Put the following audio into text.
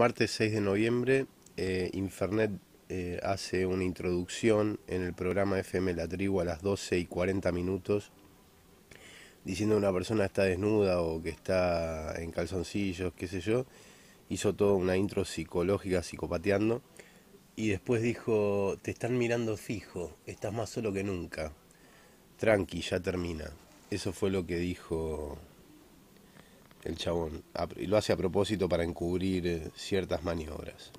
Martes 6 de noviembre, eh, Infernet eh, hace una introducción en el programa FM La Tribu a las 12 y 40 minutos, diciendo que una persona está desnuda o que está en calzoncillos, qué sé yo. Hizo toda una intro psicológica, psicopateando. Y después dijo, te están mirando fijo, estás más solo que nunca. Tranqui, ya termina. Eso fue lo que dijo el chabón. Y lo hace a propósito para encubrir eh, ciertas maniobras.